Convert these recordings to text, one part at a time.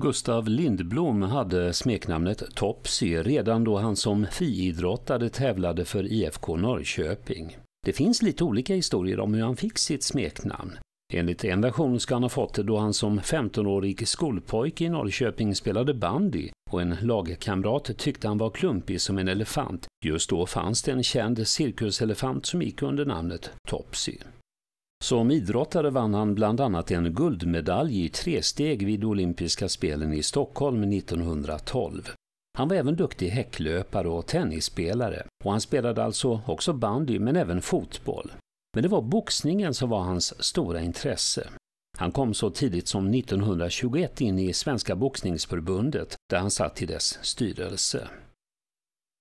Gustav Lindblom hade smeknamnet Topsy redan då han som friidrottare tävlade för IFK Norrköping. Det finns lite olika historier om hur han fick sitt smeknamn. Enligt en version ska han ha fått det då han som 15-årig skolpojke i Norrköping spelade bandy och en lagkamrat tyckte han var klumpig som en elefant. Just då fanns det en känd cirkuselefant som gick under namnet Topsy. Som idrottare vann han bland annat en guldmedalj i tresteg vid olympiska spelen i Stockholm 1912. Han var även duktig häcklöpare och tennisspelare och han spelade alltså också bandy men även fotboll. Men det var boxningen som var hans stora intresse. Han kom så tidigt som 1921 in i Svenska boxningsförbundet där han satt i dess styrelse.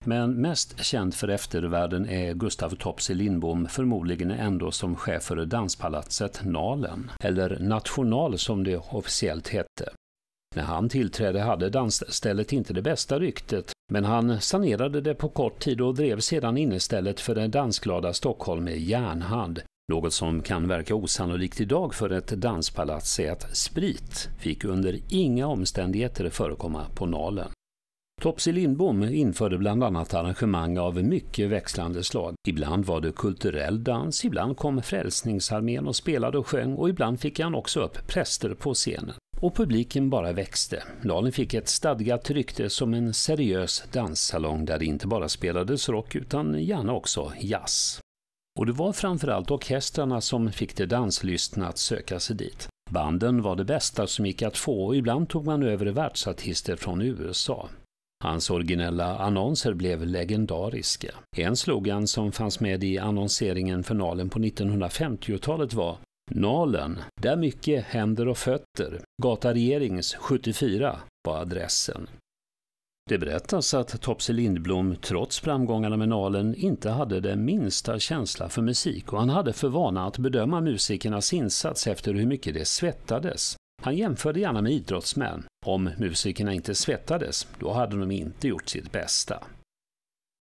Men mest känd för eftervärlden är Gustav Topsy Lindbom, förmodligen ändå som chef för danspalatset Nalen, eller National som det officiellt hette. När han tillträdde hade dansstället inte det bästa ryktet, men han sanerade det på kort tid och drev sedan innestället för den dansglada Stockholm med järnhand. Något som kan verka osannolikt idag för ett danspalats är att sprit fick under inga omständigheter förekomma på Nalen. Topsy Lindbom införde bland annat arrangemang av mycket växlande slag. Ibland var det kulturell dans, ibland kom Frälsningsarmén och spelade och sjöng och ibland fick han också upp präster på scenen. Och publiken bara växte. Lalen fick ett stadgat rykte som en seriös danssalong där det inte bara spelades rock utan gärna också jazz. Och det var framförallt orkestrarna som fick de danslystna att söka sig dit. Banden var det bästa som gick att få och ibland tog man över världsartister från USA. Hans originella annonser blev legendariska. En slogan som fanns med i annonseringen för Nalen på 1950-talet var Nalen, där mycket händer och fötter. Gata Regerings 74 var adressen. Det berättas att Topsy Lindblom trots framgångarna med Nalen inte hade den minsta känsla för musik och han hade för vana att bedöma musikernas insats efter hur mycket de svettades. Han jämförde gärna med idrottsmän. Om musikerna inte svettades, då hade de inte gjort sitt bästa.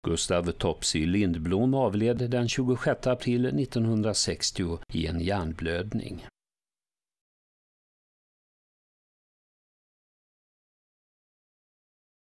Gustav Topsy Lindblom avled den 26 april 1960 i en hjärnblödning.